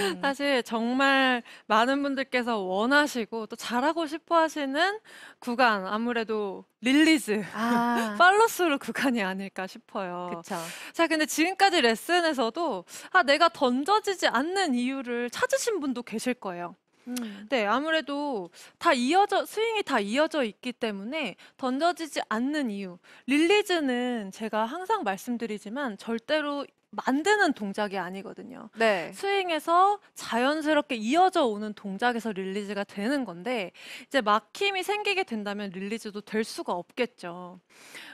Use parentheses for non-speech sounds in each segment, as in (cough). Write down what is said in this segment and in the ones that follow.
음. 사실 정말 많은 분들께서 원하시고 또 잘하고 싶어 하시는 구간, 아무래도 릴리즈, 아. (laughs) 팔로스루 구간이 아닐까 싶어요. 그쵸. 자, 근데 지금까지 레슨에서도 아, 내가 던져지지 않는 이유를 찾으신 분도 계실 거예요. 음. 네, 아무래도 다 이어져, 스윙이 다 이어져 있기 때문에 던져지지 않는 이유. 릴리즈는 제가 항상 말씀드리지만 절대로 만드는 동작이 아니거든요. 네. 스윙에서 자연스럽게 이어져 오는 동작에서 릴리즈가 되는 건데 이제 막힘이 생기게 된다면 릴리즈도 될 수가 없겠죠.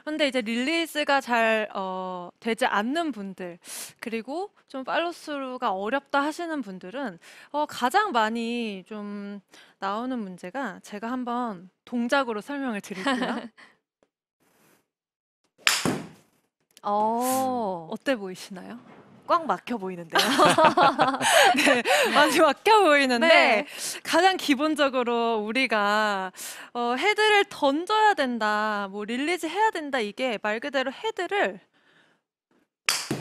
그런데 이제 릴리즈가 잘 어, 되지 않는 분들 그리고 좀 팔로스루가 어렵다 하시는 분들은 어, 가장 많이 좀 나오는 문제가 제가 한번 동작으로 설명을 드릴게요. (laughs) 어. 어때 보이시나요? 꽉 막혀 보이는데요. (laughs) 네, 많이 막혀 보이는데 네. 가장 기본적으로 우리가 어, 헤드를 던져야 된다, 뭐 릴리즈 해야 된다 이게 말 그대로 헤드를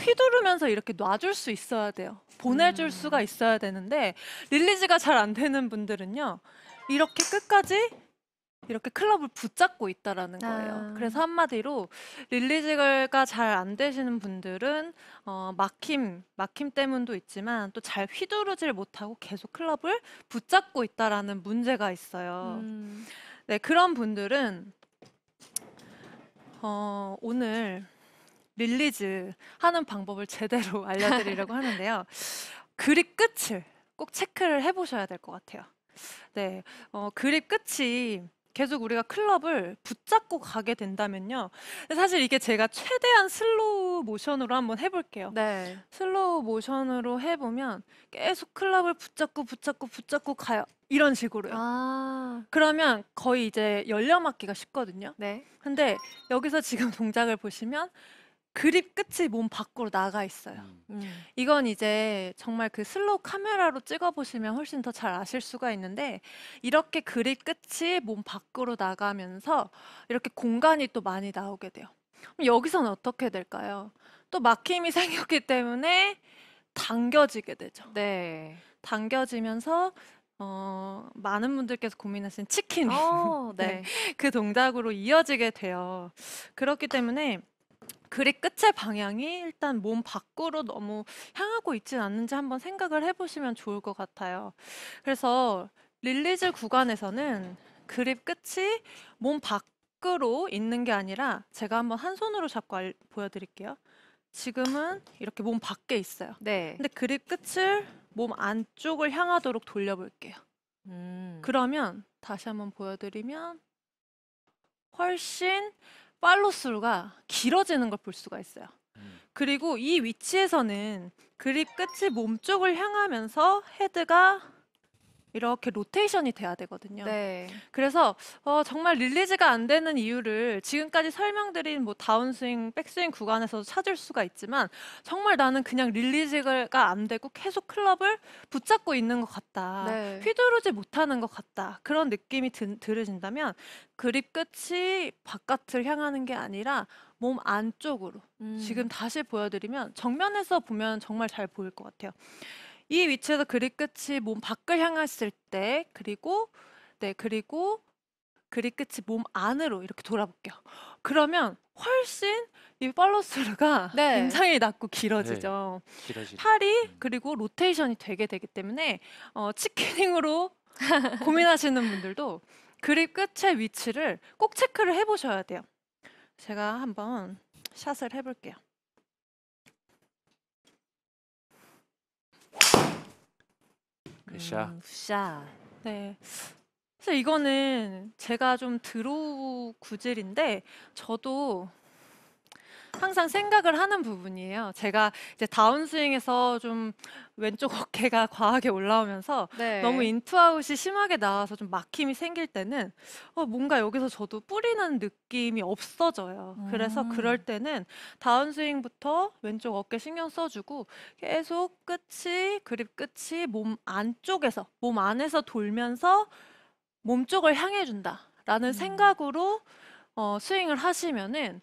휘두르면서 이렇게 놔줄 수 있어야 돼요. 보내줄 음. 수가 있어야 되는데 릴리즈가 잘 안 되는 분들은요 이렇게 끝까지 이렇게 클럽을 붙잡고 있다라는 거예요. 아. 그래서 한마디로 릴리즈가 잘 안 되시는 분들은 어 막힘, 막힘 때문도 있지만 또 잘 휘두르질 못하고 계속 클럽을 붙잡고 있다라는 문제가 있어요. 음. 네, 그런 분들은 어 오늘 릴리즈 하는 방법을 제대로 (laughs) 알려드리려고 하는데요. 그립 끝을 꼭 체크를 해보셔야 될 것 같아요. 네, 어, 그립 끝이 계속 우리가 클럽을 붙잡고 가게 된다면요. 사실 이게 제가 최대한 슬로우 모션으로 한번 해볼게요. 네. 슬로우 모션으로 해보면 계속 클럽을 붙잡고 붙잡고 붙잡고 가요. 이런 식으로요. 아. 그러면 거의 이제 열려맞기가 쉽거든요. 네. 근데 여기서 지금 (laughs) 동작을 보시면 그립 끝이 몸 밖으로 나가 있어요. 음. 음. 이건 이제 정말 그 슬로우 카메라로 찍어보시면 훨씬 더 잘 아실 수가 있는데 이렇게 그립 끝이 몸 밖으로 나가면서 이렇게 공간이 또 많이 나오게 돼요. 그럼 여기서는 어떻게 될까요? 또 막힘이 (laughs) 생겼기 때문에 당겨지게 되죠. 네. 당겨지면서 어, 많은 분들께서 고민하신 치킨. 어, (laughs) 네, 네. 그 동작으로 이어지게 돼요. 그렇기 때문에 그립 끝의 방향이 일단 몸 밖으로 너무 향하고 있지는 않는지 한번 생각을 해보시면 좋을 것 같아요. 그래서 릴리즈 구간에서는 그립 끝이 몸 밖으로 있는 게 아니라 제가 한번 한 손으로 잡고 알, 보여드릴게요. 지금은 이렇게 몸 밖에 있어요. 네. 근데 그립 끝을 몸 안쪽을 향하도록 돌려볼게요. 음. 그러면 다시 한번 보여드리면 훨씬 팔로스루가 길어지는 걸 볼 수가 있어요. 음. 그리고 이 위치에서는 그립 끝이 몸쪽을 향하면서 헤드가 이렇게 로테이션이 돼야 되거든요. 네. 그래서 어, 정말 릴리즈가 안 되는 이유를 지금까지 설명드린 뭐 다운스윙, 백스윙 구간에서 도 찾을 수가 있지만 정말 나는 그냥 릴리즈가 안 되고 계속 클럽을 붙잡고 있는 것 같다. 네. 휘두르지 못하는 것 같다. 그런 느낌이 드, 들으신다면 그립 끝이 바깥을 향하는 게 아니라 몸 안쪽으로 음. 지금 다시 보여드리면 정면에서 보면 정말 잘 보일 것 같아요. 이 위치에서 그리 끝이 몸 밖을 향했을 때 그리고 네 그리고 그리 끝이 몸 안으로 이렇게 돌아볼게요. 그러면 훨씬 이 팔로스루가 (laughs) 네. 굉장히 낮고 네. 길어지죠. 길어지죠. 팔이 음. 그리고 로테이션이 되게 되기 때문에 어, 치킨닝으로 (laughs) 고민하시는 분들도 그리 끝의 위치를 꼭 체크를 해보셔야 돼요. 제가 한번 샷을 해볼게요. 샤. 음, 샤. 네. 사실 이거는 제가 좀 드로우 구질인데 저도 항상 생각을 하는 부분이에요. 제가 이제 다운스윙에서 좀 왼쪽 어깨가 (laughs) 과하게 올라오면서 네. 너무 인투아웃이 심하게 나와서 좀 막힘이 생길 때는 어, 뭔가 여기서 저도 뿌리는 느낌이 없어져요. 음. 그래서 그럴 때는 다운스윙부터 왼쪽 어깨 신경 써주고 계속 끝이 그립 끝이 몸 안쪽에서 몸 안에서 돌면서 몸 쪽을 향해 준다라는 음. 생각으로 어, 스윙을 하시면은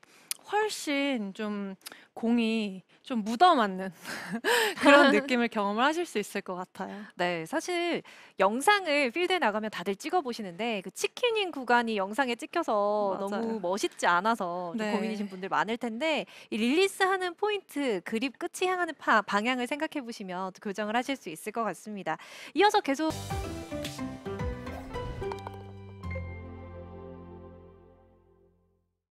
훨씬 좀 공이 좀 묻어맞는 (laughs) 그런 (laughs) 느낌을 경험을 하실 수 있을 것 같아요. 네, 사실 영상을 필드에 나가면 다들 찍어 보시는데 그 치킨인 구간이 영상에 찍혀서 맞아요. 너무 멋있지 않아서 네. 고민이신 분들 많을 텐데 이 릴리스하는 포인트, 그립 끝이 향하는 파, 방향을 생각해 보시면 교정을 하실 수 있을 것 같습니다. 이어서 계속